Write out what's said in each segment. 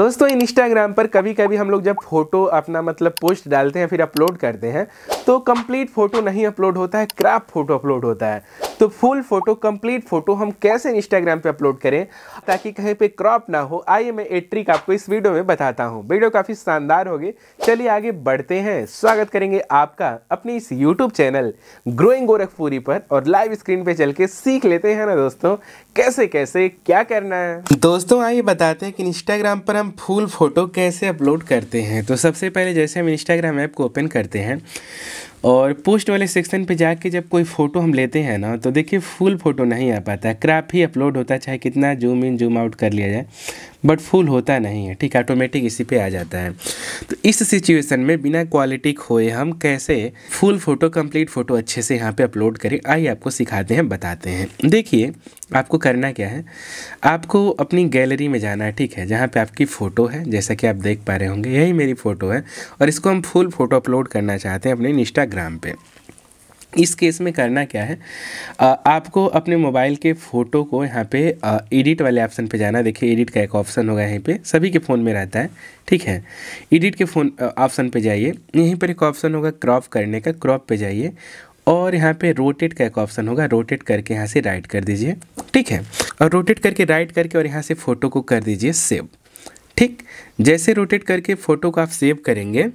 दोस्तों इंस्टाग्राम पर कभी कभी हम लोग जब फोटो अपना मतलब पोस्ट डालते हैं फिर अपलोड करते हैं तो कंप्लीट फोटो नहीं अपलोड होता है क्रैप फोटो अपलोड होता है तो फुल फोटो कंप्लीट फोटो हम कैसे इंस्टाग्राम पे अपलोड करें ताकि कहीं पे क्रॉप ना हो आइए मैं एक ट्रिक आपको इस वीडियो में बताता हूँ वीडियो काफ़ी शानदार होगी चलिए आगे बढ़ते हैं स्वागत करेंगे आपका अपनी इस यूट्यूब चैनल ग्रोइंग गोरखपुरी पर और लाइव स्क्रीन पर चल के सीख लेते हैं ना दोस्तों कैसे कैसे क्या करना है दोस्तों आइए बताते हैं कि इंस्टाग्राम पर हम फुल फ़ोटो कैसे अपलोड करते हैं तो सबसे पहले जैसे हम इंस्टाग्राम ऐप को ओपन करते हैं और पोस्ट वाले सेक्शन पे जाके जब कोई फ़ोटो हम लेते हैं ना तो देखिए फुल फ़ोटो नहीं आ पाता है क्राफ ही अपलोड होता है चाहे कितना जूम इन जूम आउट कर लिया जाए बट फुल होता नहीं है ठीक ऑटोमेटिक इसी पे आ जाता है तो इस सिचुएशन में बिना क्वालिटी खोए हम कैसे फुल फ़ोटो कंप्लीट फ़ोटो अच्छे से यहाँ पे अपलोड करें आइए आपको सिखाते हैं बताते हैं देखिए आपको करना क्या है आपको अपनी गैलरी में जाना है ठीक है जहाँ पे आपकी फ़ोटो है जैसा कि आप देख पा रहे होंगे यही मेरी फ़ोटो है और इसको हम फुल फ़ोटो अपलोड करना चाहते हैं अपने इंस्टाग्राम पर इस केस में करना क्या है आ, आपको अपने मोबाइल के फ़ोटो को यहाँ पे आ, एडिट वाले ऑप्शन पे जाना देखिए एडिट का एक ऑप्शन होगा यहीं पे सभी के फ़ोन में रहता है ठीक है एडिट के फ़ोन ऑप्शन पे जाइए यहीं पर एक ऑप्शन होगा क्रॉप करने का क्रॉप पे जाइए और यहाँ पे रोटेट का एक ऑप्शन होगा रोटेट करके यहाँ से राइट कर दीजिए ठीक है और रोटेट करके राइट करके और यहाँ से फ़ोटो को कर दीजिए सेव ठीक जैसे रोटेट करके फ़ोटो को आप सेव करेंगे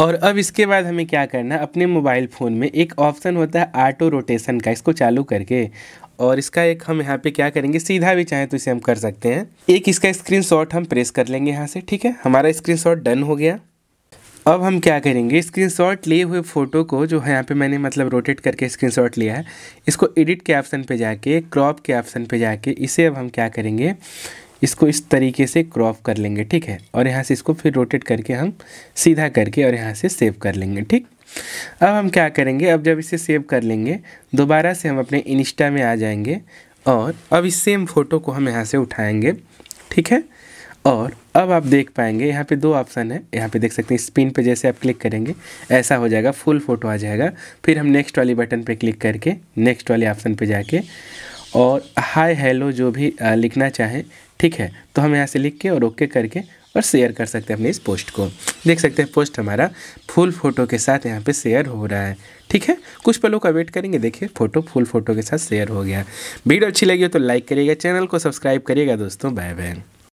और अब इसके बाद हमें क्या करना है अपने मोबाइल फ़ोन में एक ऑप्शन होता है ऑटो रोटेशन का इसको चालू करके और इसका एक हम यहाँ पे क्या करेंगे सीधा भी चाहें तो इसे हम कर सकते हैं एक इसका स्क्रीनशॉट हम प्रेस कर लेंगे यहाँ से ठीक है हमारा स्क्रीनशॉट डन हो गया अब हम क्या करेंगे स्क्रीनशॉट लिए हुए फ़ोटो को जो है यहाँ पे मैंने मतलब रोटेट करके स्क्रीनशॉट लिया है इसको एडिट के ऑप्शन पे जाके क्रॉप के ऑप्शन पे जाके इसे अब हम क्या करेंगे इसको इस तरीके से क्रॉप कर लेंगे ठीक है और यहाँ से इसको फिर रोटेट करके हम सीधा करके और यहाँ से सेव कर लेंगे ठीक अब हम क्या करेंगे अब जब इसे सेव कर लेंगे दोबारा से हम अपने इंस्टा में आ जाएंगे और अब इस सेम फ़ोटो को हम यहाँ से उठाएंगे ठीक है और अब आप देख पाएंगे यहाँ पे दो ऑप्शन है यहाँ पे देख सकते हैं स्पिन पे जैसे आप क्लिक करेंगे ऐसा हो जाएगा फुल फ़ोटो आ जाएगा फिर हम नेक्स्ट वाली बटन पे क्लिक करके नेक्स्ट वाले ऑप्शन पे जाके और हाय हेलो जो भी लिखना चाहें ठीक है तो हम यहाँ से लिख के और ओके करके और शेयर कर सकते हैं अपने इस पोस्ट को देख सकते हैं पोस्ट हमारा फुल फोटो के साथ यहाँ पे शेयर हो रहा है ठीक है कुछ पलों का वेट करेंगे देखिए फोटो फुल फोटो के साथ शेयर हो गया वीडियो अच्छी लगी हो तो लाइक करिएगा चैनल को सब्सक्राइब करिएगा दोस्तों बाय बाय